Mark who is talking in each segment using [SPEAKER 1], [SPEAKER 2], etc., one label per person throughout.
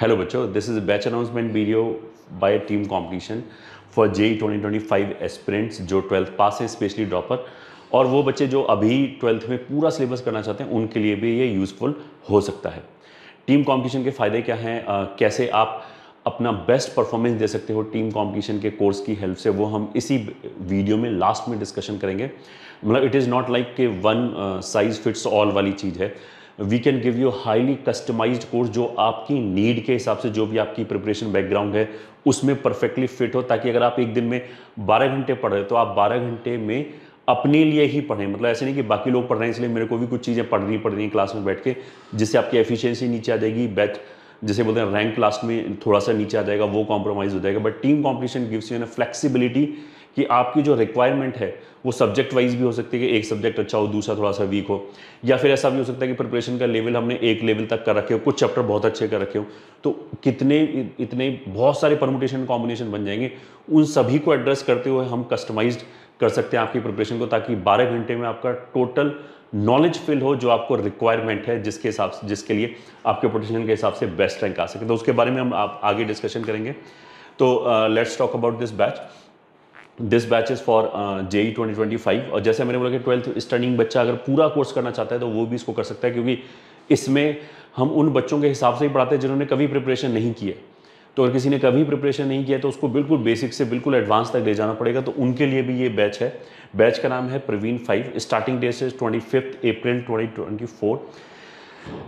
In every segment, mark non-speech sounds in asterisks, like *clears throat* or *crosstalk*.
[SPEAKER 1] hello बच्चों this is batch announcement video by team competition for JEE 2025 twenty जो twelfth pass हैं specially dropper और वो बच्चे जो अभी ट्वेल्थ में पूरा सिलेबस करना चाहते हैं उनके लिए भी ये यूज़फुल हो सकता है टीम कंपटीशन के फ़ायदे क्या हैं कैसे आप अपना बेस्ट परफॉर्मेंस दे सकते हो टीम कॉम्पिटिशन के कोर्स की हेल्प से वो हम इसी वीडियो में लास्ट में डिस्कशन करेंगे मतलब इट इज़ नॉट लाइक के वन साइज़ फिट्स ऑल वाली चीज़ है we can give you highly customized course जो आपकी नीड के हिसाब से जो भी आपकी प्रिपरेशन बैकग्राउंड है उसमें परफेक्टली फिट हो ताकि अगर आप एक दिन में 12 घंटे पढ़ रहे हो तो आप 12 घंटे में अपने लिए ही पढ़ें मतलब ऐसे नहीं कि बाकी लोग पढ़ रहे हैं इसलिए मेरे को भी कुछ चीज़ें पढ़नी पड़ रही क्लास में बैठ के जिससे आपकी एफिशिएंसी नीचे आ जाएगी बैच जैसे बोलते हैं रैंक क्लास में थोड़ा सा नीचे आ जाएगा वो कॉम्प्रोमाइज़ हो जाएगा but team competition gives you an flexibility कि आपकी जो रिक्वायरमेंट है वो सब्जेक्ट वाइज भी हो सकती है कि एक सब्जेक्ट अच्छा हो दूसरा थोड़ा सा वीक हो या फिर ऐसा भी हो सकता है कि प्रिपरेशन का लेवल हमने एक लेवल तक कर रखे हो कुछ चैप्टर बहुत अच्छे कर रखे हो तो कितने इतने बहुत सारे परमोटेशन कॉम्बिनेशन बन जाएंगे उन सभी को एड्रेस करते हुए हम कस्टमाइज कर सकते हैं आपकी प्रिपरेशन को ताकि बारह घंटे में आपका टोटल नॉलेज फिल हो जो आपको रिक्वायरमेंट है जिसके हिसाब से जिसके लिए आपके प्रोटेशन के हिसाब से बेस्ट रैंक आ सके तो उसके बारे में हम आप आगे डिस्कशन करेंगे तो let's talk about this batch this batch is for twenty five और जैसे मैंने बोला कि ट्वेल्थ स्टर्निंग बच्चा अगर पूरा कोर्स करना चाहता है तो वो भी इसको कर सकता है क्योंकि इसमें हम उन बच्चों के हिसाब से ही पढ़ाते हैं जिन्होंने कभी प्रिपरेशन नहीं किया तो अगर किसी ने कभी प्रिपरेशन नहीं किया तो उसको बिल्कुल बेसिक से बिल्कुल एडवांस तक ले जाना पड़ेगा तो उनके लिए भी ये बैच है बैच का नाम है प्रवीण फाइव स्टार्टिंग डेट से twenty fifth April twenty twenty four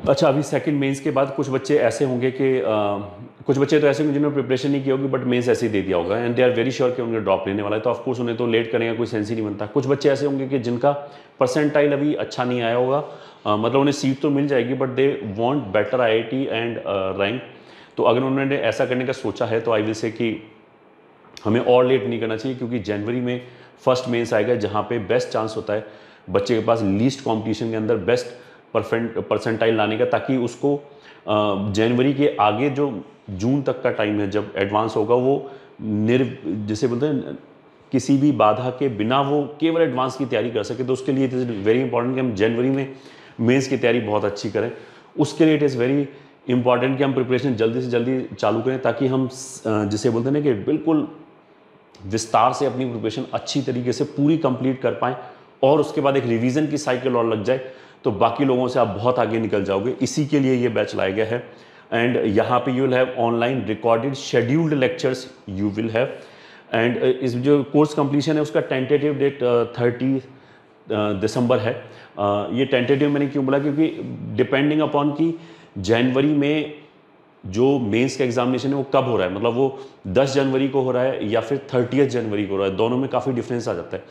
[SPEAKER 1] अच्छा अभी सेकेंड मेन्स के बाद कुछ बच्चे ऐसे होंगे कि uh, कुछ बच्चे तो ऐसे होंगे जिन्होंने प्रिपरेशन नहीं किया होगी बट मेन्स ऐसे ही दे दिया होगा and they are very sure कि उनके ड्रॉप लेने वाला है तो ऑफकोर्स उन्हें तो लेट करेंगे कोई सेंस ही नहीं बनता कुछ बच्चे ऐसे होंगे कि जिनका परसेंटाइल अभी अच्छा नहीं आया होगा uh, मतलब उन्हें सीट तो मिल जाएगी but they want better I and rank तो अगर उन्होंने ऐसा करने का सोचा है तो आई विल से कि हमें और लेट नहीं करना चाहिए क्योंकि जनवरी में फर्स्ट मेंस आएगा जहाँ पे बेस्ट चांस होता है बच्चे के पास लीस्ट कंपटीशन के अंदर बेस्ट परसेंटाइल लाने का ताकि उसको जनवरी के आगे जो जून तक का टाइम है जब एडवांस होगा वो निर्व जिसे बोलते हैं किसी भी बाधा के बिना वो केवल एडवांस की तैयारी कर सके तो उसके लिए इट इज़ वेरी इंपॉर्टेंट कि हम जनवरी में मेंस की तैयारी बहुत अच्छी करें उसके लिए इट इज़ वेरी इंपॉर्टेंट कि हम प्रिपरेशन जल्दी से जल्दी चालू करें ताकि हम जिसे बोलते हैं ना कि बिल्कुल विस्तार से अपनी प्रिपरेशन अच्छी तरीके से पूरी कंप्लीट कर पाएँ और उसके बाद एक रिविजन की साइकिल और लग जाए तो बाकी लोगों से आप बहुत आगे निकल जाओगे इसी के लिए ये बैच लाया गया है एंड यहाँ पे you will have online recorded scheduled lectures you will have and इस जो कोर्स कंप्लीशन है उसका टेंटेटिव डेट थर्टी दिसंबर है uh, ये टेंटेटिव मैंने क्यों बोला क्योंकि डिपेंडिंग अपॉन कि जनवरी में जो मेंस का एग्जामिनेशन है वो कब हो रहा है मतलब वो 10 जनवरी को हो रहा है या फिर थर्टियथ जनवरी को हो रहा है दोनों में काफ़ी डिफरेंस आ जाता है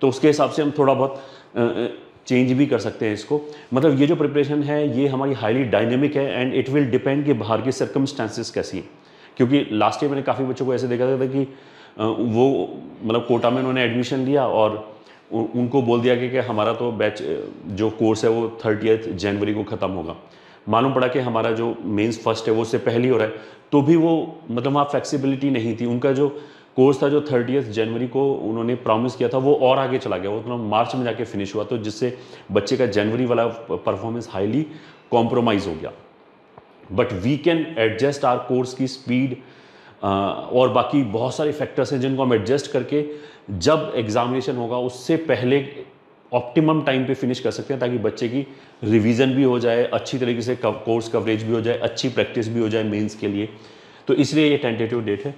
[SPEAKER 1] तो उसके हिसाब से हम थोड़ा बहुत uh, uh, चेंज भी कर सकते हैं इसको मतलब ये जो प्रिपरेशन है ये हमारी हाईली डायनेमिक है एंड इट विल डिपेंड कि बाहर की सर्कमस्टांसिस कैसी हैं क्योंकि लास्ट ईयर मैंने काफ़ी बच्चों को ऐसे देखा था कि वो मतलब कोटा में उन्होंने एडमिशन लिया और उनको बोल दिया कि, कि हमारा तो बैच जो कोर्स है वो थर्टी जनवरी को ख़त्म होगा मालूम पड़ा कि हमारा जो मेंस फर्स्ट है वो उससे पहली हो रहा है तो भी वो मतलब वहाँ फ्लेक्सिबिलिटी नहीं थी उनका जो कोर्स था जो थर्टी जनवरी को उन्होंने प्रॉमिस किया था वो और आगे चला गया वो उतना तो मार्च में जाके फिनिश हुआ तो जिससे बच्चे का जनवरी वाला परफॉर्मेंस हाईली कॉम्प्रोमाइज़ हो गया but we can adjust our course की स्पीड और बाकी बहुत सारे फैक्टर्स हैं जिनको हम एडजस्ट करके जब एग्जामिनेशन होगा उससे पहले ऑप्टिमम टाइम पे फिनिश कर सकते हैं ताकि बच्चे की रिवीजन भी हो जाए अच्छी तरीके से कोर्स कवरेज भी हो जाए अच्छी प्रैक्टिस भी हो जाए मेंस के लिए तो इसलिए ये टेंटेटिव डेट है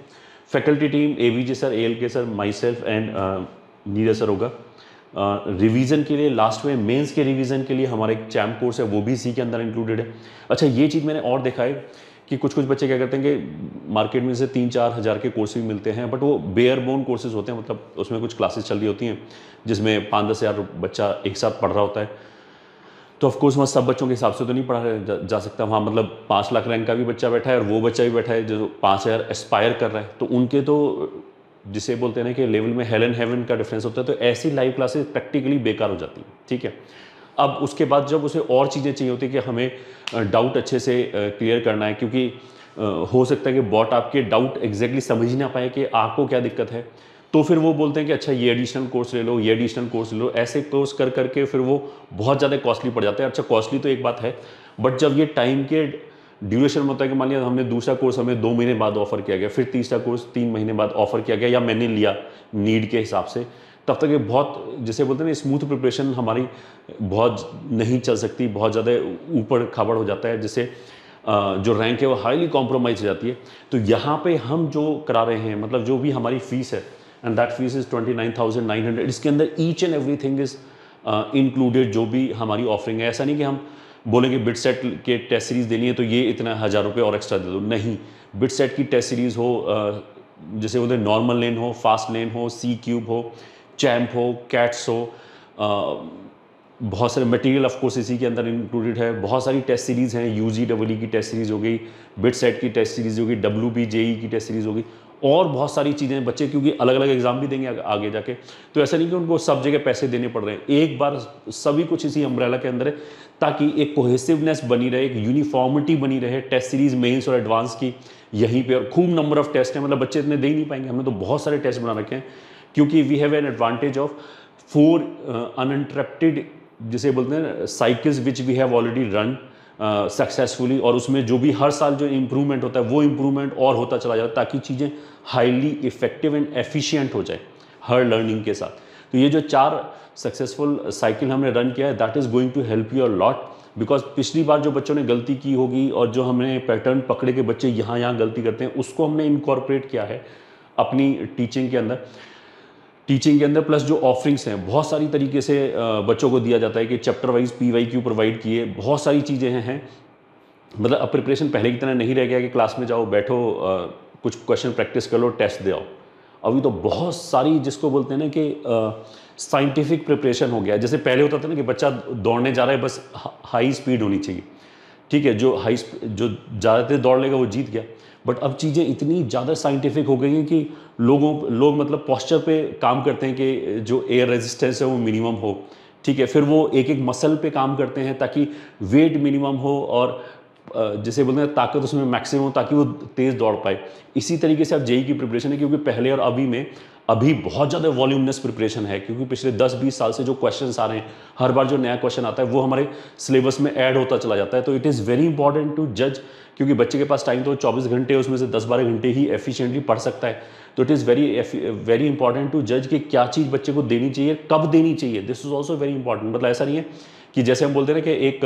[SPEAKER 1] faculty team A V J sir A L K sir myself and Neeraj sir होगा रिवीजन uh, के लिए लास्ट में मेंस के रिवीजन के लिए हमारा एक चैम्प कोर्स है वो भी सी के अंदर इंक्लूडेड है अच्छा ये चीज़ मैंने और देखा है कि कुछ कुछ बच्चे क्या करते हैं कि मार्केट में से तीन चार हज़ार के कोर्स भी मिलते हैं बट वो बेयर बोन कोर्सेज होते हैं मतलब उसमें कुछ क्लासेस चल रही होती हैं जिसमें पाँच दस हज़ार बच्चा एक साथ पढ़ रहा होता है तो ऑफकोर्स वहाँ सब बच्चों के हिसाब से तो नहीं पढ़ा जा, जा सकता वहाँ मतलब पाँच लाख रैंक का भी बच्चा बैठा है और वो बच्चा भी बैठा है जो पाँच हज़ार एस्पायर कर रहा है तो उनके तो जिसे बोलते हैं ना कि लेवल में हेल एंड हेवन का डिफरेंस होता है तो ऐसी लाइव क्लासेस प्रैक्टिकली बेकार हो जाती हैं ठीक है अब उसके बाद जब उसे और चीज़ें चाहिए होती कि हमें डाउट अच्छे से क्लियर करना है क्योंकि हो सकता है कि बॉट आपके डाउट एग्जैक्टली समझ ही ना पाए कि आपको क्या दिक्कत है तो फिर वो बोलते हैं कि अच्छा ये एडिशनल कोर्स ले लो ये एडिशनल कोर्स ले लो ऐसे कोर्स कर करके फिर वो बहुत ज़्यादा कॉस्टली पड़ जाते हैं अच्छा कॉस्टली तो एक बात है बट जब ये टाइम के ड्यूरेशन होता है कि मान लिया हमने दूसरा कोर्स हमें दो महीने बाद ऑफर किया गया फिर तीसरा कोर्स तीन महीने बाद ऑफर किया गया या मैंने लिया नीड के हिसाब से तब तक ये बहुत जैसे बोलते हैं ना स्मूथ प्रिपरेशन हमारी बहुत नहीं चल सकती बहुत ज़्यादा ऊपर खबड़ हो जाता है जिससे जो रैंक है वो हाईली कॉम्प्रोमाइज हो जाती है तो यहाँ पे हम जो करा रहे हैं मतलब जो भी हमारी फीस है and that fees is twenty nine thousand nine hundred इसके अंदर each and everything is included जो भी हमारी ऑफरिंग है ऐसा नहीं कि हम बोलेंगे बिट सेट के टेस्ट सीरीज़ देनी है तो ये इतना हज़ार रुपये और एक्स्ट्रा दे दो नहीं बिट सेट की टेस्ट सीरीज़ हो uh, जैसे बोलते नॉर्मल लेन हो फास्ट लेन हो सी क्यूब हो चैम्प हो कैट्स हो uh, बहुत सारे मटेरियल ऑफ कोर्स इसी के अंदर इंक्लूडेड है बहुत सारी टेस्ट सीरीज़ हैं यू जी डब्ल्यू की टेस्ट सीरीज़ हो गई बिट सेट की टेस्ट सीरीज़ हो गई डब्ल्यू बी जे ई की टेस्ट सीरीज़ हो गई और बहुत सारी चीज़ें बच्चे क्योंकि अलग अलग एग्ज़ाम भी देंगे आगे जाके तो ऐसा नहीं कि उनको सब जगह पैसे देने पड़ रहे हैं एक बार सभी कुछ इसी अम्ब्रेला के अंदर है ताकि एक कोहेसिवनेस बनी रहे एक यूनिफॉर्मिटी बनी रहे टेस्ट सीरीज मेन्स और एडवांस की यहीं पे और खूब नंबर ऑफ टेस्ट हैं मतलब बच्चे इतने दे ही नहीं पाएंगे हमने तो बहुत सारे टेस्ट बना रखे हैं क्योंकि we have an advantage of four uninterrupted जिसे बोलते हैं cycles which we have already run successfully और उसमें जो भी हर साल जो इम्प्रूवमेंट होता है वो इम्प्रूवमेंट और होता चला जाता है ताकि चीज़ें हाईली इफ़ेक्टिव एंड एफिशिएंट हो जाए हर लर्निंग के साथ तो ये जो चार सक्सेसफुल साइकिल हमने रन किया है that is going to help you a lot because पिछली बार जो बच्चों ने गलती की होगी और जो हमने पैटर्न पकड़े के बच्चे यहाँ यहाँ गलती करते हैं उसको हमने इनकॉर्पोरेट किया है अपनी टीचिंग के अंदर टीचिंग के अंदर प्लस जो ऑफरिंग्स हैं बहुत सारी तरीके से बच्चों को दिया जाता है कि chapter wise P Y Q provide किए बहुत सारी चीज़ें हैं मतलब अब प्रिपरेशन पहले की तरह नहीं रह गया कि क्लास में जाओ बैठो कुछ क्वेश्चन प्रैक्टिस कर लो टेस्ट दे आओ अभी तो बहुत सारी जिसको बोलते हैं ना कि साइंटिफिक प्रिपरेशन हो गया जैसे पहले होता था ना कि बच्चा दौड़ने जा रहा है बस हाई स्पीड होनी चाहिए ठीक है जो हाई जो ज़्यादातर दौड़ लेगा वो जीत गया बट अब चीज़ें इतनी ज़्यादा साइंटिफिक हो गई हैं कि लोगों लोग मतलब पॉस्चर पे काम करते हैं कि जो एयर रेजिस्टेंस है वो मिनिमम हो ठीक है फिर वो एक एक मसल पे काम करते हैं ताकि वेट मिनिमम हो और जैसे बोलते हैं ताकत उसमें मैक्सिमम हो ताकि वो तेज़ दौड़ पाए इसी तरीके से अब जेई e e की प्रिपरेशन है क्योंकि पहले और अभी में अभी बहुत ज़्यादा वॉल्यूमनेस प्रिपरेशन है क्योंकि पिछले 10-20 साल से जो क्वेश्चन आ रहे हैं हर बार जो नया क्वेश्चन आता है वो हमारे सिलेबस में ऐड होता चला जाता है तो it is very important to जज क्योंकि बच्चे के पास टाइम तो 24 घंटे उसमें से 10-12 घंटे ही एफिशियंटली पढ़ सकता है तो it is very very important to जज कि क्या चीज़ बच्चे को देनी चाहिए कब देनी चाहिए this is also very important मतलब ऐसा नहीं है कि जैसे हम बोलते हैं कि एक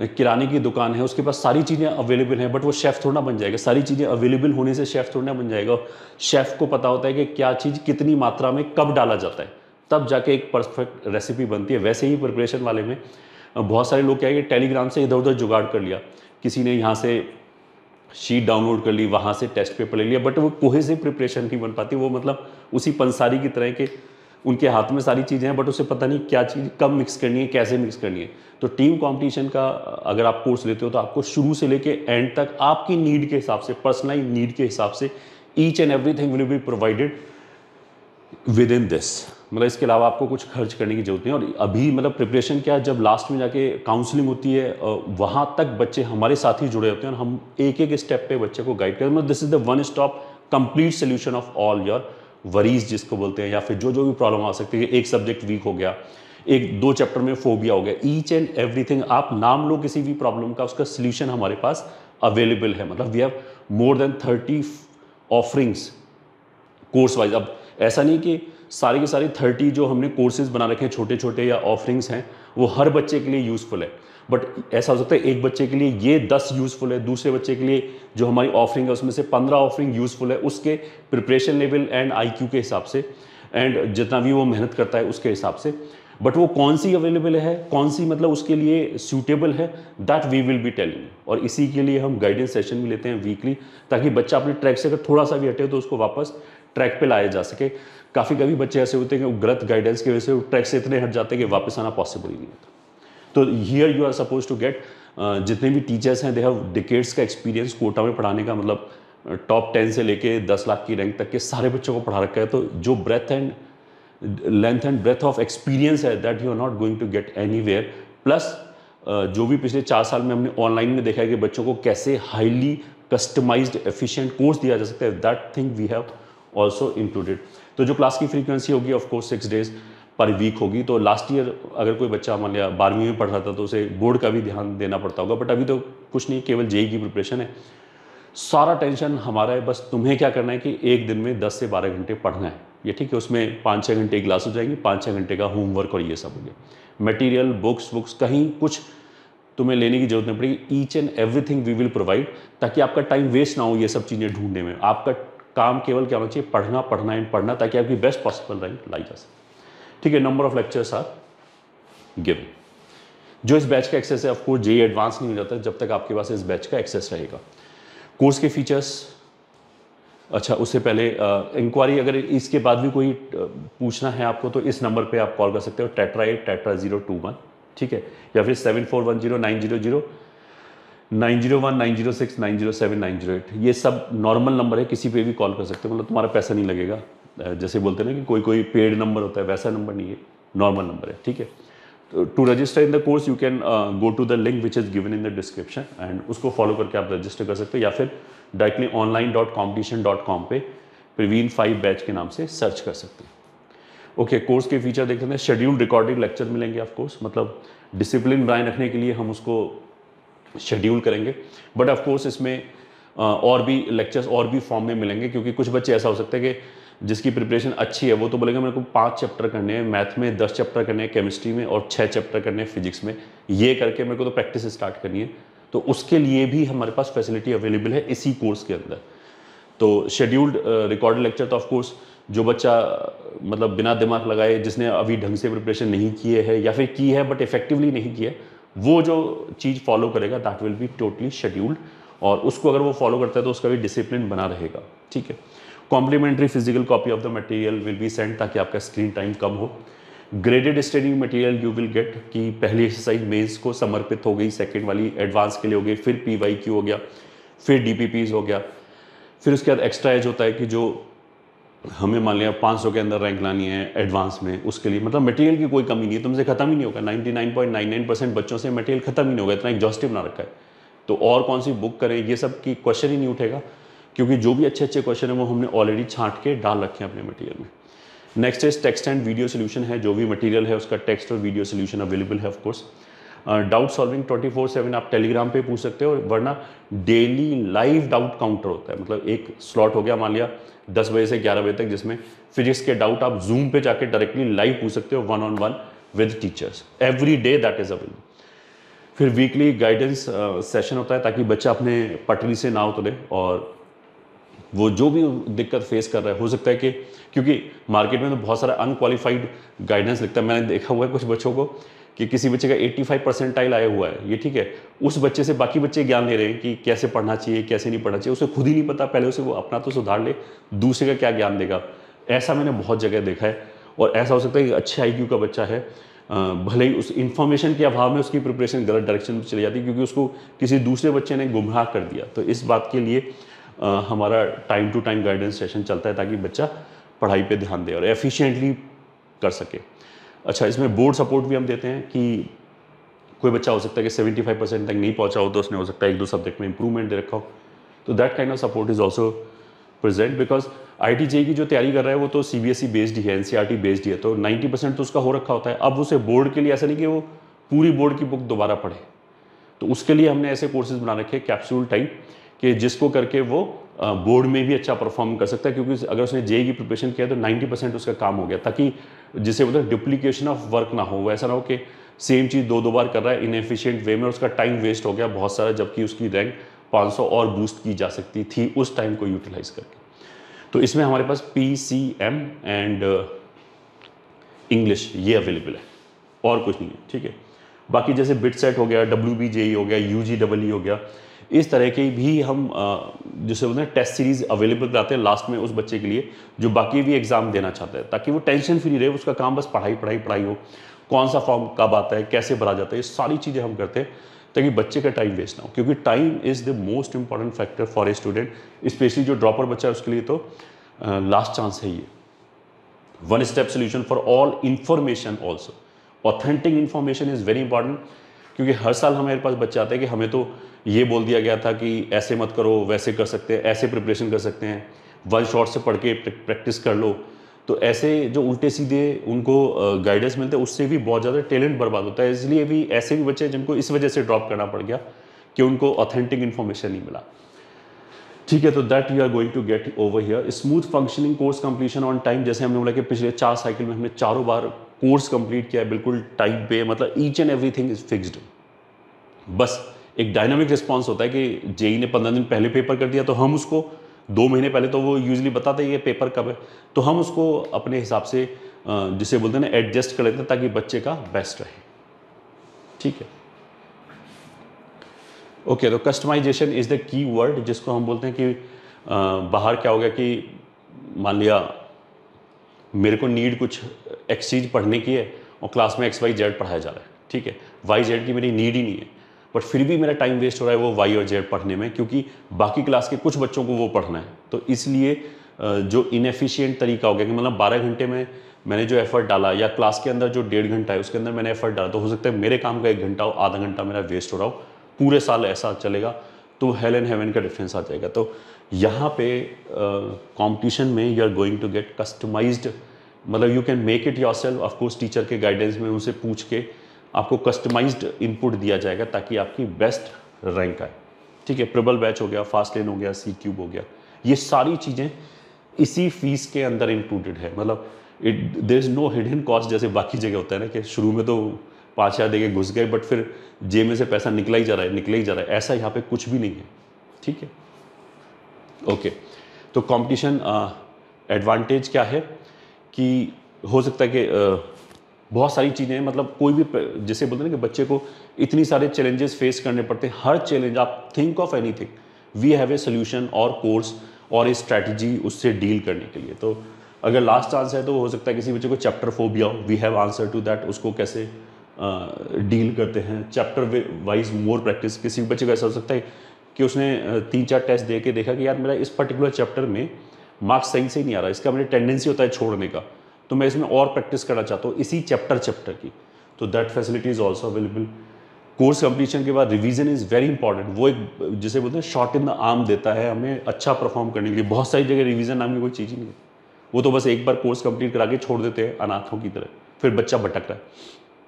[SPEAKER 1] किराने की दुकान है उसके पास सारी चीज़ें अवेलेबल हैं बट वो शेफ़ थोड़ा बन जाएगा सारी चीज़ें अवेलेबल होने से शेफ़ थोड़ा बन जाएगा शेफ़ को पता होता है कि क्या चीज़ कितनी मात्रा में कब डाला जाता है तब जाके एक परफेक्ट रेसिपी बनती है वैसे ही प्रिपरेशन वाले में बहुत सारे लोग क्या है कि टेलीग्राम से इधर उधर जुगाड़ कर लिया किसी ने यहाँ से शीट डाउनलोड कर ली वहाँ से टेस्ट पेपर ले लिया बट वो कोहे से प्रिपरेशन नहीं बन पाती वो मतलब उसी पंसारी की तरह के उनके हाथ में सारी चीज़ें हैं बट उसे पता नहीं क्या चीज़ कब मिक्स करनी है कैसे मिक्स करनी है तो टीम कंपटीशन का अगर आप कोर्स लेते हो तो आपको शुरू से लेके एंड तक आपकी नीड के हिसाब से पर्सनल नीड के हिसाब से each and everything will be provided within this मतलब इसके अलावा आपको कुछ खर्च करने की जरूरत नहीं और अभी मतलब प्रिपरेशन क्या है जब लास्ट में जाके काउंसलिंग होती है वहाँ तक बच्चे हमारे साथ ही जुड़े होते हैं और हम एक एक स्टेप पे बच्चे को गाइड करते हैं मतलब this is the one stop complete solution of all your worries जिसको बोलते हैं या फिर जो जो भी प्रॉब्लम आ सकती है एक सब्जेक्ट वीक हो गया एक दो चैप्टर में फोबिया हो गया ईच एंड एवरीथिंग आप नाम लो किसी भी प्रॉब्लम का उसका सोल्यूशन हमारे पास अवेलेबल है मतलब we have more than thirty offerings course wise अब ऐसा नहीं कि सारे के सारे थर्टी जो हमने कोर्सेज बना रखे हैं छोटे छोटे या ऑफरिंग्स हैं वो हर बच्चे के लिए यूज़फुल है बट ऐसा हो सकता है एक बच्चे के लिए ये दस यूज़फुल है दूसरे बच्चे के लिए जो हमारी ऑफरिंग है उसमें से पंद्रह ऑफरिंग यूज़फुल है उसके प्रिपरेशन लेवल एंड आई के हिसाब से एंड जितना भी वो मेहनत करता है उसके हिसाब से बट वो कौन सी अवेलेबल है कौन सी मतलब उसके लिए सूटेबल है that we will be telling और इसी के लिए हम गाइडेंस सेशन भी लेते हैं वीकली ताकि बच्चा अपने ट्रैक से अगर थोड़ा सा भी हटे तो उसको वापस ट्रैक पे लाया जा सके काफ़ी कभी बच्चे ऐसे होते हैं कि गलत गाइडेंस की वजह से ट्रैक से इतने हट जाते हैं कि वापस आना पॉसिबल ही नहीं होता तो here you are suppose to get जितने भी टीचर्स हैं दे हैव डिकेट्स का एक्सपीरियंस कोटा में पढ़ाने का मतलब टॉप uh, टेन से लेके दस लाख की रैंक तक के सारे बच्चों को पढ़ा रखा है तो जो breadth and length and breadth of experience है that you are not going to get anywhere plus जो भी पिछले चार साल में हमने ऑनलाइन में देखा है कि बच्चों को कैसे हाईली कस्टमाइज्ड एफिशिएंट कोर्स दिया जा सकता है that thing we have also included तो जो क्लास की फ्रीक्वेंसी होगी of course six days per week होगी तो लास्ट ईयर अगर कोई बच्चा मान लिया बारहवीं में पढ़ रहा था तो उसे बोर्ड का भी ध्यान देना पड़ता होगा बट अभी तो कुछ नहीं केवल जेई e की प्रिपरेशन है सारा टेंशन हमारा है बस तुम्हें क्या करना है कि एक दिन में दस से बारह घंटे पढ़ना है ये ठीक है उसमें पाँच छः घंटे क्लास हो जाएंगी पाँच छः घंटे का होमवर्क और ये सब हो गया मटेरियल बुक्स बुक्स कहीं कुछ तुम्हें लेने की जरूरत नहीं पड़ेगी each and everything we will provide ताकि आपका टाइम वेस्ट ना हो ये सब चीज़ें ढूंढने में आपका काम केवल क्या होना चाहिए पढ़ना पढ़ना एंड पढ़ना ताकि आपकी बेस्ट पॉसिबल लाइफ लाई जा सके ठीक है number of lectures are given जो इस बैच का एक्सेस है ऑफकोर्स जे एडवांस नहीं हो जाता जब तक आपके पास इस बैच का एक्सेस रहेगा कोर्स के फीचर्स अच्छा उससे पहले इंक्वायरी अगर इसके बाद भी कोई पूछना है आपको तो इस नंबर पे आप कॉल कर सकते हो टेट्रा एट टेट्रा ज़ीरो टू वन ठीक है या फिर seven four one zero nine zero zero nine zero one nine zero six nine zero seven nine zero eight ये सब नॉर्मल नंबर है किसी पे भी कॉल कर सकते हो मतलब तुम्हारा पैसा नहीं लगेगा जैसे बोलते हैं ना कि कोई कोई पेड नंबर होता है वैसा नंबर नहीं है नॉर्मल नंबर है ठीक है to register in the course you can go to the link which is given in the description and उसको फॉलो करके आप रजिस्टर कर सकते हो या फिर directly online dot competition dot com पर प्रवीन फाइव बैच के नाम से सर्च कर सकते हैं ओके okay, कोर्स के फीचर देख लेते हैं शेड्यूल रिकॉर्डिंग लेक्चर मिलेंगे ऑफ कोर्स मतलब डिसिप्लिन बनाए रखने के लिए हम उसको शेड्यूल करेंगे बट ऑफ कोर्स इसमें और भी लेक्चर्स और भी फॉर्म में मिलेंगे क्योंकि कुछ बच्चे ऐसा हो सकता है कि जिसकी प्रिपरेशन अच्छी है वो तो बोलेगा मेरे को पाँच चैप्टर करने हैं मैथ में दस चैप्टर करने हैं केमिस्ट्री में और छः चैप्टर करने हैं फिजिक्स में ये करके मेरे को तो प्रैक्टिस स्टार्ट करनी है तो उसके लिए भी हमारे पास फैसिलिटी अवेलेबल है इसी कोर्स के अंदर तो शेड्यूल्ड रिकॉर्ड लेक्चर तो ऑफकोर्स जो बच्चा मतलब बिना दिमाग लगाए जिसने अभी ढंग से प्रिपरेशन नहीं किए है या फिर की है बट इफेक्टिवली नहीं किया वो जो चीज़ फॉलो करेगा that will be totally scheduled और उसको अगर वो फॉलो करता है तो उसका भी डिसिप्लिन बना रहेगा ठीक है complimentary physical copy of the material will be send ताकि आपका स्क्रीन टाइम कम हो graded study material you will get कि पहली एक्सरसाइज मेंस को समर्पित हो गई सेकेंड वाली एडवांस के लिए हो गई फिर पी वाई हो गया फिर डी हो गया फिर उसके बाद एक्स्ट्रा एज होता है कि जो हमें मान लिया पाँच सौ के अंदर रैंक लानी है एडवांस में उसके लिए मतलब मटेरियल की कोई कमी नहीं है तुमसे खत्म ही नहीं होगा 99.99 परसेंट बच्चों से मटेरियल खत्म ही नहीं होगा इतना एग्जॉस्टिव ना रखा है तो और कौन सी बुक करें ये सब की क्वेश्चन ही नहीं उठेगा क्योंकि जो भी अच्छे अच्छे क्वेश्चन हैं वो हमने ऑलरेडी छांट के डाल रखे हैं अपने मटेरियल में next is text and video solution है जो भी मटेरियल है उसका टेक्स्ट और वीडियो सोल्यूशन अवेलेबल है ऑफकोर्स डाउट सॉल्विंग 24/7 आप टेलीग्राम पे पूछ सकते हो वरना डेली लाइव डाउट काउंटर होता है मतलब एक स्लॉट हो गया मान लिया 10 बजे से 11 बजे तक जिसमें फिजिक्स के डाउट आप जूम पे जाके डायरेक्टली लाइव पूछ सकते हो one on one with teachers every day that is available फिर वीकली गाइडेंस सेशन होता है ताकि बच्चा अपने पटरी से ना उतरे और वो जो भी दिक्कत फेस कर रहा है हो सकता है कि क्योंकि मार्केट में तो बहुत सारा अनक्वालिफाइड गाइडेंस लिखता है मैंने देखा हुआ है कुछ बच्चों को कि किसी बच्चे का 85 परसेंटाइल आया हुआ है ये ठीक है उस बच्चे से बाकी बच्चे ज्ञान ले रहे हैं कि कैसे पढ़ना चाहिए कैसे नहीं पढ़ना चाहिए उसे खुद ही नहीं पता पहले उसे वो अपना तो सुधार ले दूसरे का क्या ज्ञान देगा ऐसा मैंने बहुत जगह देखा है और ऐसा हो सकता है कि अच्छे आई का बच्चा है भले ही उस इन्फॉर्मेशन के अभाव में उसकी प्रिपरेशन गलत डायरेक्शन में चली जाती है क्योंकि उसको किसी दूसरे बच्चे ने गुमराह कर दिया तो इस बात के लिए हमारा time to time guidance session चलता है ताकि बच्चा पढ़ाई पे ध्यान दे और एफिशिएंटली कर सके अच्छा इसमें बोर्ड सपोर्ट भी हम देते हैं कि कोई बच्चा हो सकता है कि फाइव परसेंट तक नहीं पहुंचा हो तो उसने हो सकता है एक दो सब्जेक्ट में इंप्रूवमेंट दे रखा हो तो that kind of support is also present because I की जो तैयारी कर रहा है वो तो C B S E based ही है एन बेस्ड e ही है तो नाइन्टी परसेंट तो उसका हो रखा होता है अब उसे बोर्ड के लिए ऐसा नहीं कि वो पूरी बोर्ड की बुक दोबारा पढ़े तो उसके लिए हमने ऐसे कोर्सेज बना रखे कैप्सूल टाइप कि जिसको करके वो बोर्ड में भी अच्छा परफॉर्म कर सकता है क्योंकि अगर उसने जेई की प्रिपरेशन किया तो 90 परसेंट उसका काम हो गया ताकि जिसे बोलते डुप्लीकेशन ऑफ वर्क ना हो ऐसा ना हो कि सेम चीज़ दो दो बार कर रहा है एफिशियंट वे में उसका टाइम वेस्ट हो गया बहुत सारा जबकि उसकी रैंक 500 और बूस्ट की जा सकती थी उस टाइम को यूटिलाइज करके तो इसमें हमारे पास P C M and English ये अवेलेबल है और कुछ नहीं है ठीक है बाकी जैसे बिट सेट हो गया डब्ल्यू बी जे हो गया यू जी डबल ई हो गया इस तरह के भी हम जैसे बोलते हैं टेस्ट सीरीज़ अवेलेबल कराते हैं लास्ट में उस बच्चे के लिए जो बाकी भी एग्ज़ाम देना चाहता है ताकि वो टेंशन फ्री रहे उसका काम बस पढ़ाई पढ़ाई पढ़ाई हो कौन सा फॉर्म कब आता है कैसे भरा जाता है ये सारी चीज़ें हम करते हैं ताकि बच्चे का टाइम वेस्ट ना हो क्योंकि time is the most important factor for a student specially जो ड्रॉपर बच्चा है उसके लिए तो लास्ट चांस है ये one step solution for all information also authentic information is very important क्योंकि हर साल हमारे पास बच्चे आते हैं कि हमें तो ये बोल दिया गया था कि ऐसे मत करो वैसे कर सकते हैं ऐसे प्रिपरेशन कर सकते हैं वन शॉट से पढ़ के प्रैक्टिस कर लो तो ऐसे जो उल्टे सीधे उनको गाइडेंस मिलते हैं उससे भी बहुत ज़्यादा टैलेंट बर्बाद होता है इसलिए भी ऐसे भी बच्चे जिनको इस वजह से ड्रॉप करना पड़ गया कि उनको ऑथेंटिक इन्फॉर्मेशन नहीं मिला ठीक है तो that you are going to get over here smooth functioning course completion on time जैसे हमने बोला कि पिछले चार साइकिल में हमने चारों बार कोर्स कंप्लीट किया है बिल्कुल टाइम पे मतलब each and everything is fixed बस एक डायनामिक रिस्पॉन्स होता है कि जेई ने पंद्रह दिन पहले पेपर कर दिया तो हम उसको दो महीने पहले तो वो यूजली बताते हैं ये पेपर कब है तो हम उसको अपने हिसाब से जिसे बोलते हैं ना एडजस्ट कर लेते हैं ताकि बच्चे का बेस्ट रहे ठीक है ओके okay, तो customization is the key word जिसको हम बोलते हैं कि आ, बाहर क्या हो गया कि मान लिया मेरे को नीड कुछ एक्स चीज़ पढ़ने की है और क्लास में एक्स वाई जेड पढ़ाया जा रहा है ठीक है वाई जेड की मेरी नीड ही नहीं है बट फिर भी मेरा टाइम वेस्ट हो रहा है वो वाई और जेड पढ़ने में क्योंकि बाकी क्लास के कुछ बच्चों को वो पढ़ना है तो इसलिए जो इनएफिशियंट तरीका हो गया कि मतलब बारह घंटे में मैंने जो एफर्ट डाला या क्लास के अंदर जो डेढ़ घंटा है उसके अंदर मैंने एफर्ट डाला तो हो सकता है मेरे काम का एक घंटा हो आधा घंटा मेरा वेस्ट हो रहा हो पूरे साल ऐसा चलेगा तो हेल एंड हेवन का डिफरेंस आ जाएगा तो यहाँ पे कंपटीशन uh, में you are going to get customized मतलब you can make it yourself of course teacher के गाइडेंस में उनसे पूछ के आपको कस्टमाइज्ड इनपुट दिया जाएगा ताकि आपकी बेस्ट रैंक आए ठीक है प्रबल बैच हो गया फास्ट लेन हो गया सी क्यूब हो गया ये सारी चीज़ें इसी फीस के अंदर इंक्लूडेड है मतलब it there is no hidden cost जैसे बाकी जगह होता है ना कि शुरू में तो पाँच हज़ार दे घुस गए बट फिर जेब में से पैसा निकला ही जा रहा है निकला ही जा रहा है ऐसा यहाँ पे कुछ भी नहीं है ठीक है ओके तो कंपटीशन एडवांटेज uh, क्या है कि हो सकता है कि uh, बहुत सारी चीज़ें हैं मतलब कोई भी जैसे बोलते हैं ना कि बच्चे को इतनी सारे चैलेंजेस फेस करने पड़ते हैं हर चैलेंज आप think of anything we have a solution और कोर्स और ए स्ट्रैटेजी उससे डील करने के लिए तो अगर लास्ट चांस है तो हो सकता है किसी बच्चे को चैप्टर फोबिया आओ we have answer to that उसको कैसे डील uh, करते हैं चैप्टर वाइज मोर प्रैक्टिस किसी बच्चे को ऐसा हो सकता है कि उसने तीन चार टेस्ट दे के देखा कि यार मेरा इस पर्टिकुलर चैप्टर में मार्क्स सही से ही नहीं आ रहा इसका मेरे टेंडेंसी होता है छोड़ने का तो मैं इसमें और प्रैक्टिस करना चाहता हूँ इसी चैप्टर चैप्टर की तो that facility is also available course competition के बाद रिवीजन इज़ वेरी इंपॉर्टेंट वो एक जिसे बोलते हैं शॉर्ट इन द आर्म देता है हमें अच्छा परफॉर्म करने के लिए बहुत सारी जगह रिवीजन नाम की कोई चीज़ ही नहीं है वो तो बस एक बार कोर्स कंप्लीट करा के छोड़ देते हैं अनाथों की तरह फिर बच्चा भटक रहा है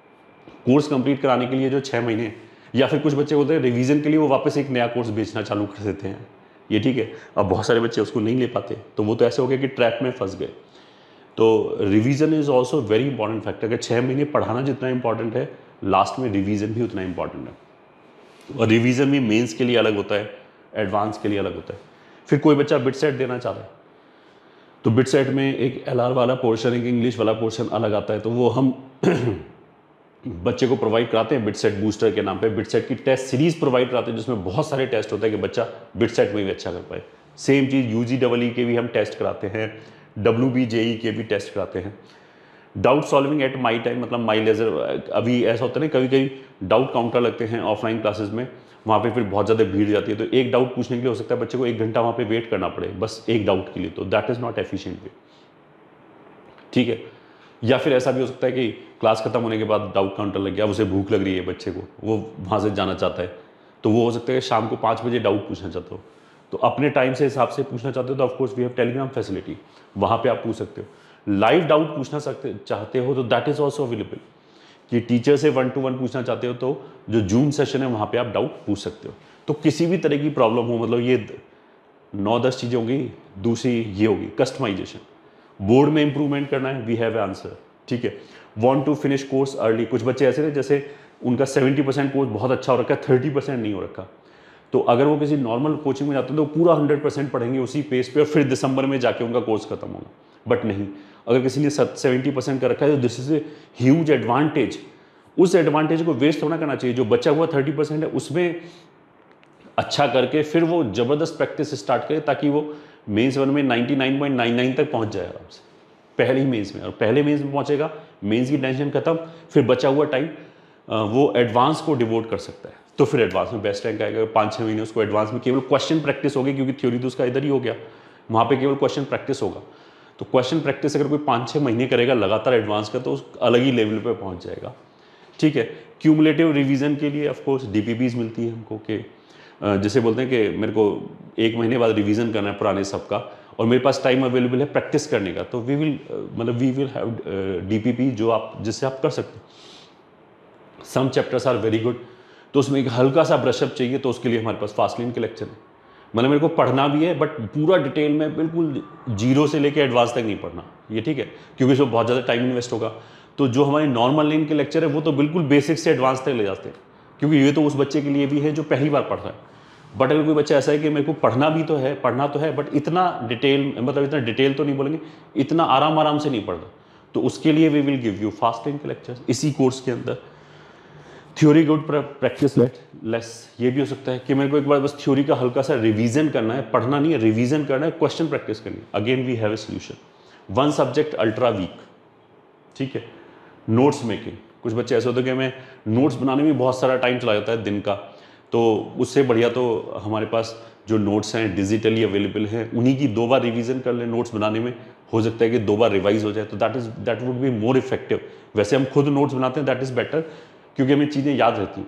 [SPEAKER 1] कोर्स कंप्लीट कराने के लिए जो छः महीने या फिर कुछ बच्चे होते हैं रिवीजन के लिए वो वापस एक नया कोर्स बेचना चालू कर देते हैं ये ठीक है अब बहुत सारे बच्चे उसको नहीं ले पाते तो वो तो ऐसे हो गया कि ट्रैप में फंस गए तो revision is also very important factor अगर छः महीने पढ़ाना जितना इंपॉर्टेंट है लास्ट में रिवीजन भी उतना इंपॉर्टेंट है और रिवीजन भी मेंस के लिए अलग होता है एडवांस के लिए अलग होता है फिर कोई बच्चा बिट सेट देना चाहता है तो बिट सेट में एक एल वाला पोर्शन एक इंग्लिश वाला पोर्शन अलग आता है तो वो हम *clears throat* बच्चे को प्रोवाइड कराते हैं बिट सेट बूस्टर के नाम पे बिट सेट की टेस्ट सीरीज प्रोवाइड कराते हैं जिसमें बहुत सारे टेस्ट होते हैं कि बच्चा बिट सेट में भी अच्छा कर पाए सेम चीज़ यू जी डबल ई के भी हम टेस्ट कराते हैं डब्ल्यू बी जेई के भी टेस्ट कराते हैं doubt solving at my time मतलब माई लेजर अभी ऐसा होता है ना कभी कभी डाउट काउंटर लगते हैं ऑफलाइन क्लासेस में वहाँ पे फिर बहुत ज़्यादा भीड़ जाती है तो एक डाउट पूछने के लिए हो सकता है बच्चे को एक घंटा वहाँ पे वेट करना पड़े बस एक डाउट के लिए तो that is not efficient way ठीक है या फिर ऐसा भी हो सकता है कि क्लास खत्म होने के बाद डाउट काउंटर लग गया उसे भूख लग रही है बच्चे को वो वहाँ से जाना चाहता है तो वो हो सकता है शाम को पाँच बजे डाउट पूछना चाहता हो तो अपने टाइम से हिसाब से पूछना चाहते हो तो of course we have Telegram facility वहाँ पे आप पूछ सकते हो लाइव डाउट पूछना सकते चाहते हो तो दैट इज़ ऑल्सो अवेलेबल कि टीचर से वन टू वन पूछना चाहते हो तो जो जूम सेशन है वहाँ पे आप डाउट पूछ सकते हो तो किसी भी तरह की प्रॉब्लम हो मतलब ये नौ दस चीज़ें होंगी दूसरी ये होगी कस्टमाइजेशन बोर्ड में इंप्रूवमेंट करना है वी हैव आंसर ठीक है want to finish course early कुछ बच्चे ऐसे थे जैसे उनका सेवेंटी परसेंट कोर्स बहुत अच्छा हो रखा है थर्टी परसेंट नहीं हो रखा तो अगर वो किसी नॉर्मल कोचिंग में जाते हैं तो पूरा हंड्रेड परसेंट पढ़ेंगे उसी पेज पे और फिर दिसंबर में जाके उनका कोर्स खत्म होगा बट नहीं अगर किसी ने सेवेंटी परसेंट कर रखा है तो this is a huge advantage उस एडवांटेज को वेस्ट थोड़ा करना चाहिए जो बचा हुआ थर्टी परसेंट है उसमें अच्छा करके फिर वो ज़बरदस्त प्रैक्टिस स्टार्ट करे ताकि वो मेंस वन में नाइन तक पहुंच आराम आपसे पहले ही मेंस में और पहले मेंस में पहुंचेगा मेंस की टेंशन खत्म फिर बचा हुआ टाइम वो एडवांस को डिवोट कर सकता है तो फिर एडवांस में बेस्ट रैंक आएगा पाँच छः महीने उसको एडवांस में केवल क्वेश्चन प्रैक्टिस होगी क्योंकि थ्योरी तो उसका इधर ही हो गया वहाँ पे केवल क्वेश्चन प्रैक्टिस होगा तो क्वेश्चन प्रैक्टिस अगर कोई पाँच छः महीने करेगा लगातार एडवांस का तो उस अलग ही लेवल पर पहुँच जाएगा ठीक है क्यूमुलेटिव रिविज़न के लिए ऑफकोर्स डी मिलती है हमको कि जैसे बोलते हैं कि मेरे को एक महीने बाद रिविजन करना है पुराने सब का और मेरे पास टाइम अवेलेबल है प्रैक्टिस करने का तो वी विल मतलब वी विल हैव डीपीपी जो आप जिससे आप कर सकते हैं some chapters are very good तो उसमें एक हल्का सा ब्रशअप चाहिए तो उसके लिए हमारे पास फास्टलिन के लेक्चर हैं मतलब मेरे को पढ़ना भी है बट पूरा डिटेल में बिल्कुल जीरो से लेकर एडवांस तक नहीं पढ़ना ये ठीक है क्योंकि उसमें बहुत ज़्यादा टाइम इन्वेस्ट होगा तो जो हमारे नॉर्मल लेन के लेक्चर है वो तो बिल्कुल बेसिक से एडवांस तक ले जाते हैं क्योंकि ये तो उस बच्चे के लिए भी है जो पहली बार पढ़ रहा है बट अगर कोई बच्चा ऐसा है कि मेरे को पढ़ना भी तो है पढ़ना तो है बट इतना डिटेल मतलब इतना डिटेल तो नहीं बोलेंगे इतना आराम आराम से नहीं पढ़ रहा तो उसके लिए we will give you fast fasting के लेक्चर इसी कोर्स के अंदर थ्योरी गुड प्रैक्टिस लेस ये भी हो सकता है कि मेरे को एक बार बस थ्योरी का हल्का सा रिवीजन करना है पढ़ना नहीं है रिवीजन करना है क्वेश्चन प्रैक्टिस करनी है again we have a solution one subject ultra weak ठीक है नोट्स मेकिंग कुछ बच्चे ऐसे होते हैं कि हमें नोट्स बनाने में बहुत सारा टाइम चला जाता है दिन का तो उससे बढ़िया तो हमारे पास जो नोट्स हैं डिजिटली अवेलेबल हैं उन्हीं की दो बार रिवीजन कर लें नोट्स बनाने में हो सकता है कि दो बार रिवाइज हो जाए तो that is that would be more effective वैसे हम खुद नोट्स बनाते हैं दैट इज़ बेटर क्योंकि हमें चीज़ें याद रहती हैं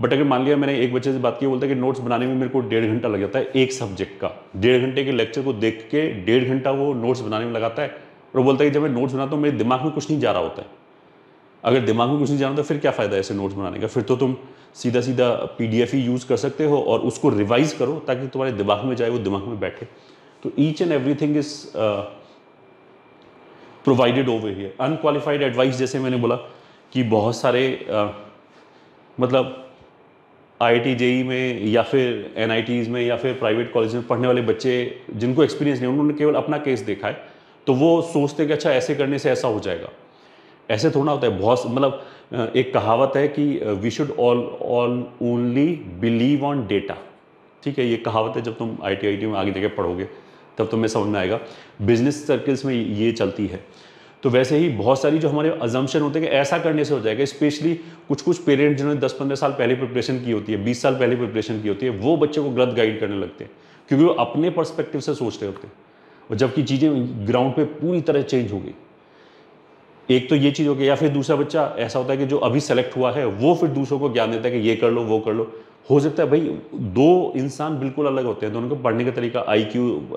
[SPEAKER 1] बट अगर मान लिया मैंने एक बच्चे से बात की बोलता है कि नोट्स बनाने में मेरे को डेढ़ घंटा लग जाता है एक सब्जेक्ट का डेढ़ घंटे के लेक्चर को देख के डेढ़ घंटा वो नोट्स बनाने में लगाता है और बोलता है कि जब मैं नोट्स बनाता हूँ मेरे दिमाग में कुछ नहीं जा रहा होता है अगर दिमाग में कुछ नहीं जा रहा तो फिर क्या फ़ायदा है ऐसे नोट्स बनाने का फिर तो तुम सीधा सीधा पी ही यूज़ कर सकते हो और उसको रिवाइज़ करो ताकि तुम्हारे दिमाग में जाए वो दिमाग में बैठे तो each and everything is provided over here unqualified advice जैसे मैंने बोला कि बहुत सारे आ, मतलब आई टी जेई में या फिर एन आई टीज़ में या फिर प्राइवेट कॉलेज में पढ़ने वाले बच्चे जिनको एक्सपीरियंस नहीं उन्होंने केवल अपना केस देखा है तो वो सोचते कि अच्छा ऐसे करने से ऐसा हो जाएगा ऐसे थोड़ा होता है बहुत मतलब एक कहावत है कि we should all all only believe on data ठीक है ये कहावत है जब तुम आई टी आई टी में आगे देखे पढ़ोगे तब तुम्हें समझ में आएगा बिजनेस सर्कल्स में ये चलती है तो वैसे ही बहुत सारी जो हमारे अजम्पन होते हैं कि ऐसा करने से हो जाएगा स्पेशली कुछ कुछ पेरेंट्स जिन्होंने 10-15 साल पहले प्रिपरेशन की होती है 20 साल पहले प्रिपरेशन की होती है वो बच्चे को गलत गाइड करने लगते हैं क्योंकि वो अपने पर्सपेक्टिव से सोच रहे होते हैं और जबकि चीज़ें ग्राउंड पे पूरी तरह चेंज हो गई एक तो ये चीज़ हो गई या फिर दूसरा बच्चा ऐसा होता है कि जो अभी सेलेक्ट हुआ है वो फिर दूसरों को ज्ञान देता है कि ये कर लो वो कर लो हो सकता है भाई दो इंसान बिल्कुल अलग होते हैं दोनों का पढ़ने का तरीका I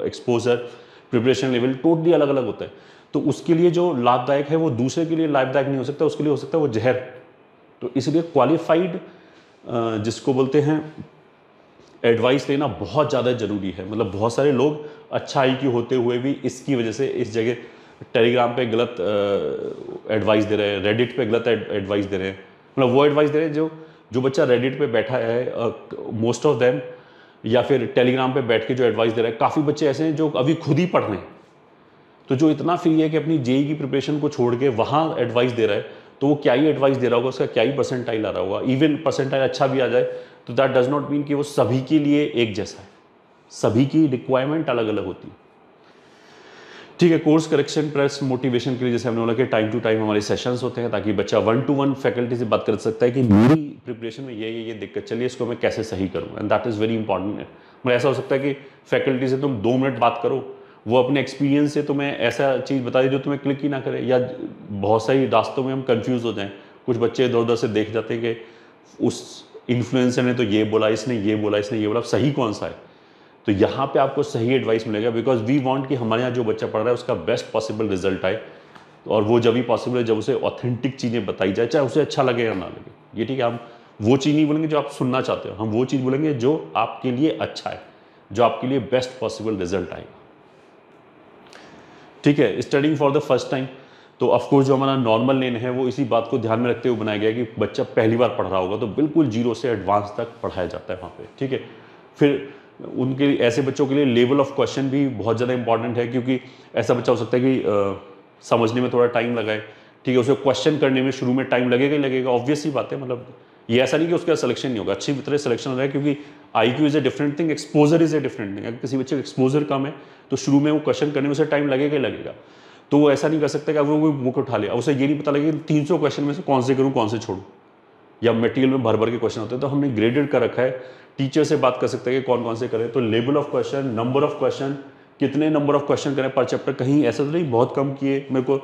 [SPEAKER 1] exposure preparation level totally अलग अलग होता है तो उसके लिए जो लाभदायक है वो दूसरे के लिए लाभदायक नहीं हो सकता उसके लिए हो सकता है वो जहर तो इसलिए क्वालिफाइड जिसको बोलते हैं एडवाइस लेना बहुत ज़्यादा ज़रूरी है मतलब बहुत सारे लोग अच्छा आई होते हुए भी इसकी वजह से इस जगह टेलीग्राम पे गलत एडवाइस दे रहे हैं रेडिट पे गलत एडवाइस दे रहे हैं मतलब वो एडवाइस दे रहे हैं जो जो बच्चा रेडिट पे बैठा है मोस्ट ऑफ देम या फिर टेलीग्राम पे बैठ के जो एडवाइस दे रहा है काफ़ी बच्चे ऐसे हैं जो अभी खुद ही पढ़ रहे हैं तो जो इतना फ्री है कि अपनी जेई की प्रिपरेशन को छोड़ के वहाँ एडवाइस दे रहा है तो वो क्या ही एडवाइस दे रहा होगा उसका क्या ही परसेंटाइल आ रहा होगा इवन परसेंटाइल अच्छा भी आ जाए तो दैट डज नॉट मीन कि वो सभी के लिए एक जैसा है सभी की रिक्वायरमेंट अलग अलग होती है ठीक है कोर्स करेक्शन प्रेस मोटिवेशन के लिए जैसे हमने बोला कि टाइम टू टाइम हमारे सेशंस होते हैं ताकि बच्चा वन टू वन फैकल्टी से बात कर सकता है कि मेरी प्रिपरेशन में ये ये ये दिक्कत है इसको मैं कैसे सही करूँ and that is very important है मतलब ऐसा हो सकता है कि फैकल्टी से तुम दो मिनट बात करो वो अपने एक्सपीरियंस से तुम्हें ऐसा चीज़ बता दी जो तुम्हें क्लिक ही ना करे या बहुत सारी रास्तों में हम कंफ्यूज हो जाएं कुछ बच्चे इधर उधर से देख जाते हैं कि उस इन्फ्लुएंसर ने तो ये बोला इसने ये बोला इसने ये बोला सही कौन सा है तो यहाँ पे आपको सही एडवाइस मिलेगा बिकॉज वी वांट कि हमारे यहाँ जो बच्चा पढ़ रहा है उसका बेस्ट पॉसिबल रिजल्ट आए और वो जब भी पॉसिबल है जब उसे ऑथेंटिक चीज़ें बताई जाए चाहे उसे अच्छा लगे या ना लगे ये ठीक है हम वो चीज़ नहीं बोलेंगे जो आप सुनना चाहते हो हम वो चीज़ बोलेंगे जो आपके लिए अच्छा है जो आपके लिए बेस्ट पॉसिबल रिजल्ट आएगा ठीक है studying for the first time तो ऑफकोर्स जो हमारा नॉर्मल लेन है वो इसी बात को ध्यान में रखते हुए बनाया गया कि बच्चा पहली बार पढ़ रहा होगा तो बिल्कुल जीरो से एडवांस तक पढ़ाया जाता है वहाँ पे ठीक है फिर उनके ऐसे बच्चों के लिए लेवल ऑफ क्वेश्चन भी बहुत ज़्यादा इंपॉर्टेंट है क्योंकि ऐसा बच्चा हो सकता है कि आ, समझने में थोड़ा टाइम लगाए ठीक है उसे क्वेश्चन करने में शुरू में टाइम लगेगा ही लगेगा ऑब्वियस ही बात है मतलब ये ऐसा नहीं कि उसका सिलेक्शन नहीं होगा अच्छी तरह सिलेक्शन हो रहा है क्योंकि I Q is a different thing exposure is a different thing अगर किसी बच्चे का एक्सपोजर कम है तो शुरू में वो क्वेश्चन करने में उसे टाइम लगेगा ही लगेगा तो वो ऐसा नहीं कर सकता कि अब वो मुख उठा ले उसे ये नहीं पता लगेगा तीन सौ क्वेश्चन में से कौन से करूँ कौन से छोड़ूँ या मटेरियल में भर भर के क्वेश्चन होते हैं तो हमने ग्रेडेड कर रखा है टीचर से बात कर सकते हैं कि कौन कौन से करें तो level of question number of question कितने नंबर ऑफ क्वेश्चन करें पर चैप्टर कहीं ऐसा तो नहीं बहुत कम किए मेरे को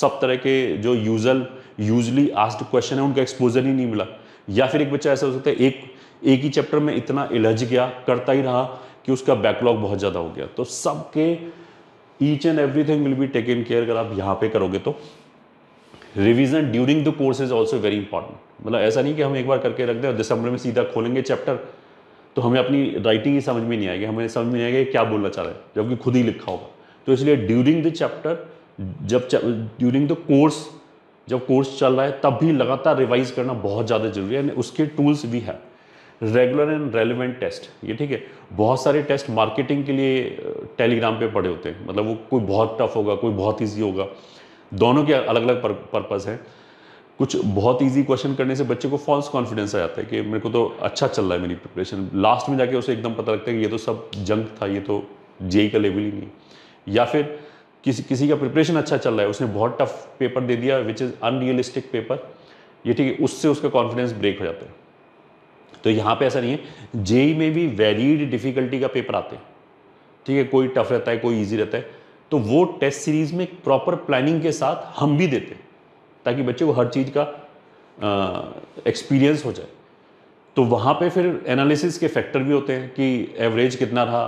[SPEAKER 1] सब तरह के जो यूजल यूजली आस्ड क्वेश्चन है उनका एक्सपोजर ही नहीं मिला या फिर एक बच्चा ऐसा हो सकता है एक एक ही चैप्टर में इतना इलझ गया करता ही रहा कि उसका बैकलॉग बहुत ज़्यादा हो गया तो सबके each and everything will be taken care अगर आप यहाँ पे करोगे तो revision during the course is also very important मतलब ऐसा नहीं कि हम एक बार करके रख दें और दिसंबर में सीधा खोलेंगे चैप्टर तो हमें अपनी राइटिंग ही समझ में नहीं आएगी हमें समझ में नहीं आएगा क्या बोलना चाह रहे हैं जबकि खुद ही लिखा होगा तो इसलिए ड्यूरिंग द चैप्टर जब ड्यूरिंग द कोर्स जब कोर्स चल रहा है तब भी लगातार रिवाइज करना बहुत ज़्यादा जरूरी है उसके टूल्स भी है रेगुलर एंड रेलिवेंट टेस्ट ये ठीक है बहुत सारे टेस्ट मार्केटिंग के लिए टेलीग्राम पे पड़े होते हैं मतलब वो कोई बहुत टफ होगा कोई बहुत ईजी होगा दोनों के अलग अलग पर्पज़ हैं कुछ बहुत इजी क्वेश्चन करने से बच्चे को फॉल्स कॉन्फिडेंस आ जाता है कि मेरे को तो अच्छा चल रहा है मेरी प्रिपरेशन लास्ट में जाके उसे एकदम पता लगता है कि ये तो सब जंक था ये तो जेई का लेवल ही नहीं या फिर किसी किसी का प्रिपरेशन अच्छा चल रहा है उसने बहुत टफ पेपर दे दिया विच इज़ अनरियलिस्टिक पेपर ये ठीक है उससे उसका कॉन्फिडेंस ब्रेक हो जाता है तो यहाँ पे ऐसा नहीं है जेई में भी वैलिड डिफ़िकल्टी का पेपर आते हैं ठीक है कोई टफ रहता है कोई ईजी रहता है तो वो टेस्ट सीरीज़ में प्रॉपर प्लानिंग के साथ हम भी देते हैं ताकि बच्चे को हर चीज़ का एक्सपीरियंस हो जाए तो वहाँ पे फिर एनालिसिस के फैक्टर भी होते हैं कि एवरेज कितना रहा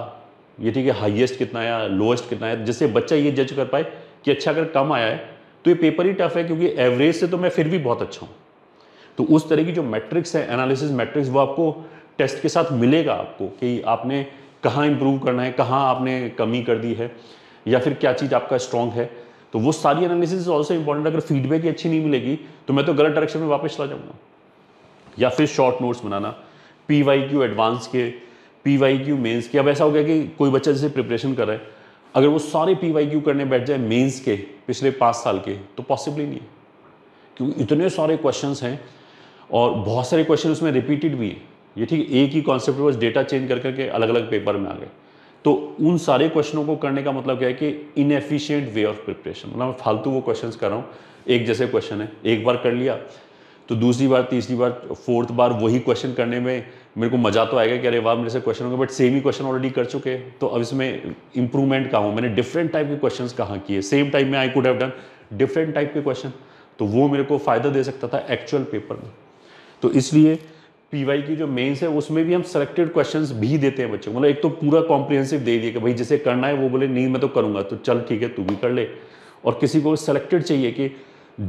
[SPEAKER 1] ये ठीक है हाईएस्ट कितना आया लोएस्ट कितना आया जिससे बच्चा ये जज कर पाए कि अच्छा अगर कम आया है तो ये पेपर ही टफ है क्योंकि एवरेज से तो मैं फिर भी बहुत अच्छा हूँ तो उस तरह की जो मैट्रिक्स है एनालिसिस मैट्रिक्स वो आपको टेस्ट के साथ मिलेगा आपको कि आपने कहाँ इम्प्रूव करना है कहाँ आपने कमी कर दी है या फिर क्या चीज़ आपका स्ट्रॉन्ग है तो वो सारी एनालिसिस इज ऑल्सो इंपॉर्टेंट अगर फीडबैक ही अच्छी नहीं मिलेगी तो मैं तो गलत डायरेक्शन में वापस चला जाऊँगा या फिर शॉर्ट नोट्स बनाना पी वाई क्यू एडवांस के पी वाई क्यू मेन्स के अब ऐसा हो गया कि कोई बच्चा जैसे प्रिपरेशन कर रहा है अगर वो सारे पी वाई क्यू करने बैठ जाए मेन्स के पिछले पाँच साल के तो पॉसिबल ही नहीं है क्योंकि इतने सारे क्वेश्चन हैं और बहुत सारे क्वेश्चन उसमें रिपीटेड भी हैं ये ठीक है एक ही कॉन्सेप्ट बस डेटा चेंज कर करके अलग अलग पेपर में आ गए तो उन सारे क्वेश्चनों को करने का मतलब क्या है कि इनएफिशियंट वे ऑफ प्रिपरेशन मतलब मैं फालतू वो क्वेश्चंस कर रहा हूँ एक जैसे क्वेश्चन है एक बार कर लिया तो दूसरी बार तीसरी बार फोर्थ बार वही क्वेश्चन करने में मेरे को मज़ा तो आएगा कि अरे वाह मेरे से क्वेश्चन होंगे बट सेम ही क्वेश्चन ऑलरेडी कर चुके हैं तो अब इसमें इंप्रूवमेंट कहाँ हो मैंने डिफरेंट टाइप के क्वेश्चन कहाँ किए सेम टाइप में I could have done different type के क्वेश्चन तो वो मेरे को फ़ायदा दे सकता था एक्चुअल पेपर में तो इसलिए पीवाई की जो मेंस है उसमें भी हम सेलेक्टेड क्वेश्चंस भी देते हैं बच्चों मतलब एक तो पूरा कॉम्प्रिहेंसिव दे दिए कि भाई जिसे करना है वो बोले नहीं मैं तो करूँगा तो चल ठीक है तू भी कर ले और किसी को सेलेक्टेड चाहिए कि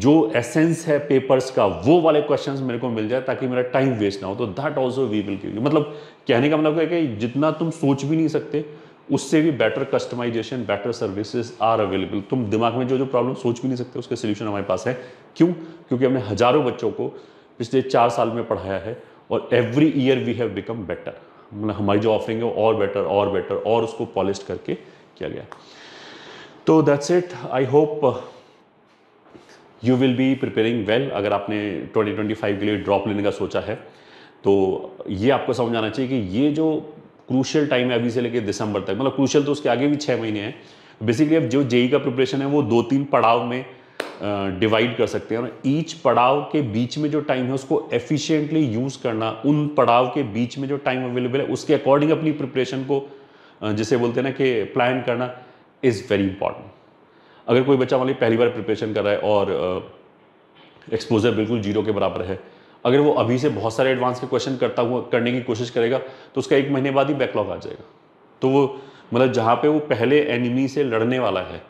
[SPEAKER 1] जो एसेंस है पेपर्स का वो वाले क्वेश्चन मेरे को मिल जाए ताकि मेरा टाइम वेस्ट ना हो तो that also we will Q मतलब कहने का मतलब क्या कि जितना तुम सोच भी नहीं सकते उससे भी better customization better services are available तुम दिमाग में जो जो प्रॉब्लम सोच भी नहीं सकते उसके सोल्यूशन हमारे पास है क्यों क्योंकि हमने हजारों बच्चों को पिछले चार साल में पढ़ाया है और every year we have become better मतलब हमारी जो ऑफरिंग है और बेटर और बेटर और उसको पॉलिश करके किया गया तो that's it I hope you will be preparing well अगर आपने 2025 के लिए ड्रॉप लेने का सोचा है तो ये आपको समझ आना चाहिए कि ये जो क्रूशियल टाइम है अभी से लेकर दिसंबर तक मतलब क्रूशियल तो उसके आगे भी छः महीने हैं बेसिकली अब जो जेई e e का प्रिपरेशन है वो दो तीन पड़ाव में डिवाइड कर सकते हैं और ईच पड़ाव के बीच में जो टाइम है उसको एफिशिएंटली यूज़ करना उन पड़ाव के बीच में जो टाइम अवेलेबल है उसके अकॉर्डिंग अपनी प्रिपरेशन को जिसे बोलते हैं ना कि प्लान करना इज़ वेरी इंपॉर्टेंट अगर कोई बच्चा मान ली पहली बार प्रिपरेशन कर रहा है और एक्सपोजर बिल्कुल जीरो के बराबर है अगर वो अभी से बहुत सारे एडवांस के क्वेश्चन करता हुआ करने की कोशिश करेगा तो उसका एक महीने बाद ही बैकलॉग आ जाएगा तो वो मतलब जहाँ पे वो पहले एनिमी से लड़ने वाला है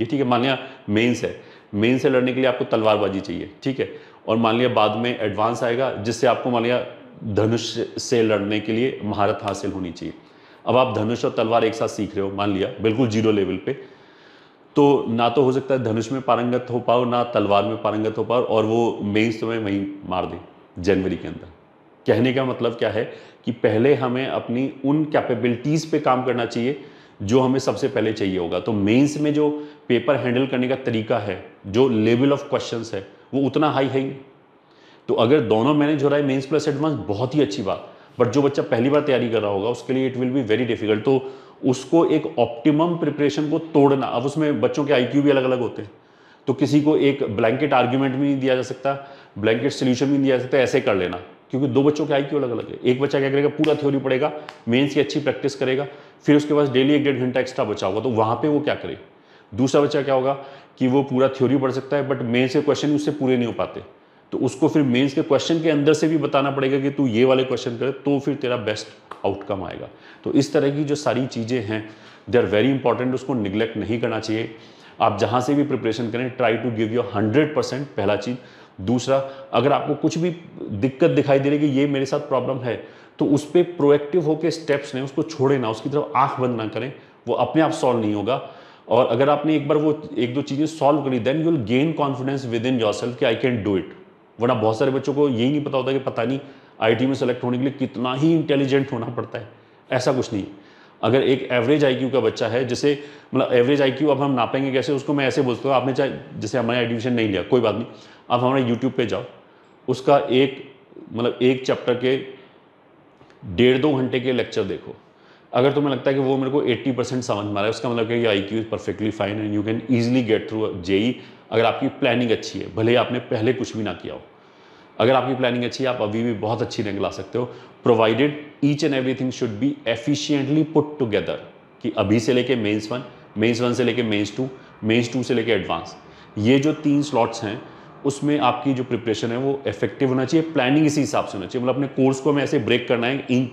[SPEAKER 1] ये ठीक है मान लिया मेन्स है मेन से लड़ने के लिए आपको तलवारबाजी चाहिए ठीक है और मान लिया बाद में एडवांस आएगा जिससे आपको मान लिया धनुष से लड़ने के लिए महारत हासिल होनी चाहिए अब आप धनुष और तलवार एक साथ सीख रहे हो मान लिया बिल्कुल जीरो लेवल पे तो ना तो हो सकता है धनुष में पारंगत हो पाओ ना तलवार में पारंगत हो पाओ और वो मेन्स तुम्हें वहीं मार दे जनवरी के अंदर कहने का मतलब क्या है कि पहले हमें अपनी उन कैपेबिलिटीज़ पे काम करना चाहिए जो हमें सबसे पहले चाहिए होगा तो मेंस में जो पेपर हैंडल करने का तरीका है जो लेवल ऑफ क्वेश्चन है वो उतना हाई है ही तो अगर दोनों मैनेज हो रहा है मेन्स प्लस एडवांस बहुत ही अच्छी बात बट जो बच्चा पहली बार तैयारी कर रहा होगा उसके लिए it will be very difficult तो उसको एक ऑप्टिमम प्रिपरेशन को तोड़ना अब उसमें बच्चों के आईक्यू भी अलग अलग होते हैं तो किसी को एक ब्लैंकेट आर्ग्यूमेंट भी नहीं दिया जा सकता ब्लैंकेट सोल्यूशन भी नहीं दिया जा सकता ऐसे कर लेना क्योंकि दो बच्चों के आई क्यू अलग अलग है एक बच्चा क्या करेगा पूरा थ्योरी पड़ेगा मेन्स की अच्छी प्रैक्टिस करेगा फिर उसके पास डेली एक डेढ़ घंटा एक्स्ट्रा बचा होगा तो वहाँ पर वो क्या करेगा दूसरा बच्चा क्या होगा कि वो पूरा थ्योरी पढ़ सकता है बट मेंस के क्वेश्चन उससे पूरे नहीं हो पाते तो उसको फिर मेंस के क्वेश्चन के अंदर से भी बताना पड़ेगा कि तू ये वाले क्वेश्चन करे तो फिर तेरा बेस्ट आउटकम आएगा तो इस तरह की जो सारी चीज़ें हैं दे आर वेरी इंपॉर्टेंट उसको निगलेक्ट नहीं करना चाहिए आप जहाँ से भी प्रिपरेशन करें try to give your hundred percent पहला चीज़ दूसरा अगर आपको कुछ भी दिक्कत दिखाई दे रही है कि ये मेरे साथ प्रॉब्लम है तो उस पर प्रोएक्टिव होकर स्टेप्स लें उसको छोड़े ना उसकी तरफ आंख बंद ना करें वो अपने आप सॉल्व नहीं होगा और अगर आपने एक बार वो एक दो चीज़ें सॉल्व करी then you will gain confidence within yourself कि आई कैन डू इट वरना बहुत सारे बच्चों को यही नहीं पता होता कि पता नहीं आईटी में सेलेक्ट होने के लिए कितना ही इंटेलिजेंट होना पड़ता है ऐसा कुछ नहीं अगर एक एवरेज आईक्यू का बच्चा है जिसे मतलब एवरेज आईक्यू अब हम नापेंगे कैसे उसको मैं ऐसे बोलता हूँ आपने चाहे जैसे हमारे एडमिशन नहीं लिया कोई बात नहीं आप हमारे यूट्यूब पे जाओ उसका एक मतलब एक चैप्टर के डेढ़ दो घंटे के लेक्चर देखो अगर तुम्हें लगता है कि वो मेरे को 80 परसेंट समझ मारा है उसका मतलब कि I Q is perfectly fine and you can easily get through JEE अगर आपकी प्लानिंग अच्छी है भले आपने पहले कुछ भी ना किया हो अगर आपकी प्लानिंग अच्छी है आप अभी भी बहुत अच्छी रैंक ला सकते हो provided each and everything should be efficiently put together कि अभी से लेके मेंस वन मेंस वन से लेके मेंस टू मेंस टू से लेके एडवांस ये जो तीन स्लॉट्स हैं उसमें आपकी जो प्रिपरेशन है वो इफेक्टिव होना चाहिए प्लानिंग इसी हिसाब से होना चाहिए मतलब अपने कोर्स को हमें ऐसे ब्रेक करना है इन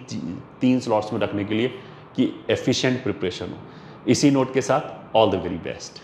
[SPEAKER 1] तीन स्लॉट्स में रखने के लिए कि एफिशिएंट प्रिपरेशन हो इसी नोट के साथ ऑल द वेरी बेस्ट